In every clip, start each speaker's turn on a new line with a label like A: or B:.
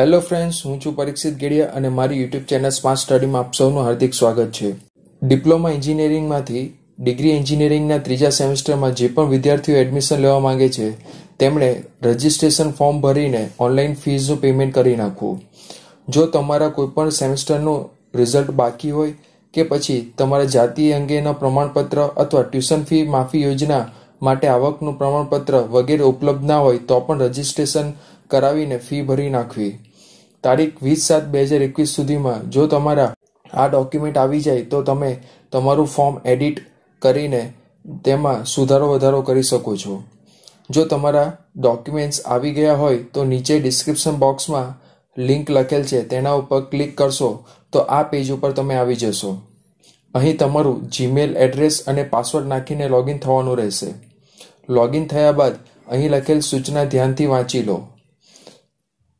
A: hello friends હું છું પરીક્ષિત ગેડિયા અને મારી યુટ્યુબ ચેનલ સ્માર્ટ સ્ટડીમાં આપ સૌનું હાર્દિક સ્વાગત છે ડિપ્લોમા એન્જિનિયરિંગમાંથી ડિગ્રી એન્જિનિયરિંગના ત્રીજા સેમેસ્ટરમાં જે પણ વિદ્યાર્થીઓ એડમિશન લેવા માંગે છે તેમણે રજિસ્ટ્રેશન ફોર્મ ભરીને ઓનલાઈન ફીઝનું પેમેન્ટ કરી નાખવું જો તમારા કોઈપણ સેમેસ્ટરનું રિઝલ્ટ બાકી હોય કે પછી તમારા જાતિ અંગેના પ્રમાણપત્ર અથવા ટ્યુશન ફી માફી યોજના માટે આવકનું પ્રમાણપત્ર વગેરે ઉપલબ્ધ ના હોય તો પણ રજિસ્ટ્રેશન કરાવીને ફી ભરી નાખવી તારીખ વીસ સાત બે હજાર એકવીસ સુધીમાં જો તમારા આ ડોક્યુમેન્ટ આવી જાય તો તમે તમારું ફોર્મ એડિટ કરીને તેમાં સુધારો વધારો કરી શકો છો જો તમારા ડોક્યુમેન્ટ્સ આવી ગયા હોય તો નીચે ડિસ્ક્રિપ્શન બોક્સમાં લિંક લખેલ છે તેના ઉપર ક્લિક કરશો તો આ પેજ ઉપર તમે આવી જશો અહીં તમારું જીમેલ એડ્રેસ અને પાસવર્ડ નાખીને લોગિન થવાનું રહેશે લોગિન થયા બાદ અહીં લખેલ સૂચના ધ્યાનથી વાંચી લો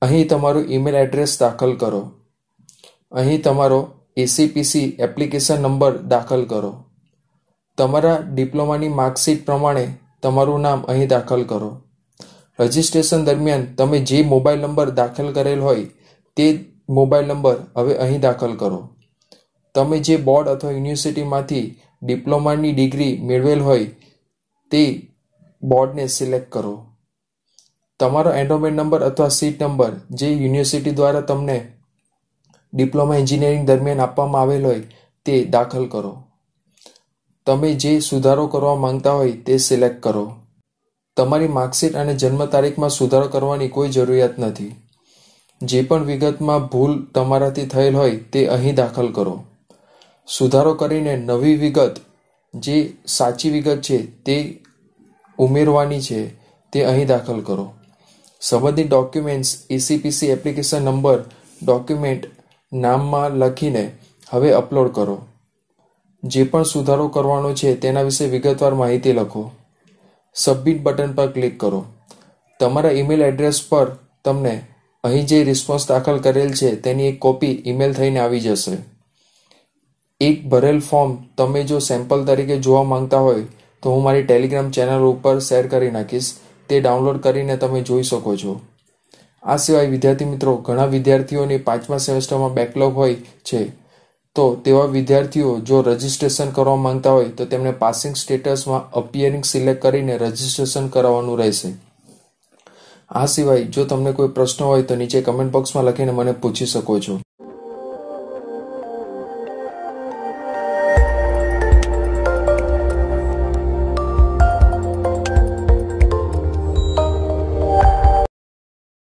A: અહીં તમારું ઈમેલ એડ્રેસ દાખલ કરો અહીં તમારો એસીપીસી એપ્લિકેશન નંબર દાખલ કરો તમારા ડિપ્લોમાની માર્કશીટ પ્રમાણે તમારું નામ અહીં દાખલ કરો રજિસ્ટ્રેશન દરમિયાન તમે જે મોબાઈલ નંબર દાખલ કરેલ હોય તે મોબાઈલ નંબર હવે અહીં દાખલ કરો તમે જે બોર્ડ અથવા યુનિવર્સિટીમાંથી ડિપ્લોમાની ડિગ્રી મેળવેલ હોય તે બોર્ડને સિલેક્ટ કરો તમારો એન્રોલમેન્ટ નંબર અથવા સીટ નંબર જે યુનિવર્સિટી દ્વારા તમને ડિપ્લોમા એન્જિનિયરિંગ દરમિયાન આપવામાં આવેલ હોય તે દાખલ કરો તમે જે સુધારો કરવા માંગતા હોય તે સિલેક્ટ કરો તમારી માર્કશીટ અને જન્મ તારીખમાં સુધારો કરવાની કોઈ જરૂરિયાત નથી જે પણ વિગતમાં ભૂલ તમારાથી થયેલ હોય તે અહીં દાખલ કરો સુધારો કરીને નવી વિગત જે સાચી વિગત છે તે ઉમેરવાની છે તે અહીં દાખલ કરો સંબંધિત documents ECPC application number document નામમાં લખીને હવે અપલોડ કરો જે પણ સુધારો કરવાનો છે તેના વિશે વિગતવાર માહિતી લખો સબમિટ બટન પર ક્લિક કરો તમારા ઈમેલ એડ્રેસ પર તમને અહીં જે રિસ્પોન્સ દાખલ કરેલ છે તેની એક કોપી ઈમેલ થઈને આવી જશે એક ભરેલ ફોર્મ તમે જો સેમ્પલ તરીકે જોવા માંગતા હોય તો હું મારી ટેલિગ્રામ ચેનલ ઉપર શેર કરી નાખીશ તે ડાઉનલોડ કરીને તમે જોઈ શકો છો આ સિવાય વિદ્યાર્થી મિત્રો ઘણા વિદ્યાર્થીઓને પાંચમા સેમેસ્ટરમાં બેકલોગ હોય છે તો તેવા વિદ્યાર્થીઓ જો રજિસ્ટ્રેશન કરવા માંગતા હોય તો તેમને પાસિંગ સ્ટેટસમાં અપિયરિંગ સિલેક્ટ કરીને રજિસ્ટ્રેશન કરાવવાનું રહેશે આ સિવાય જો તમને કોઈ પ્રશ્ન હોય તો નીચે કમેન્ટ બોક્સમાં લખીને મને પૂછી શકો છો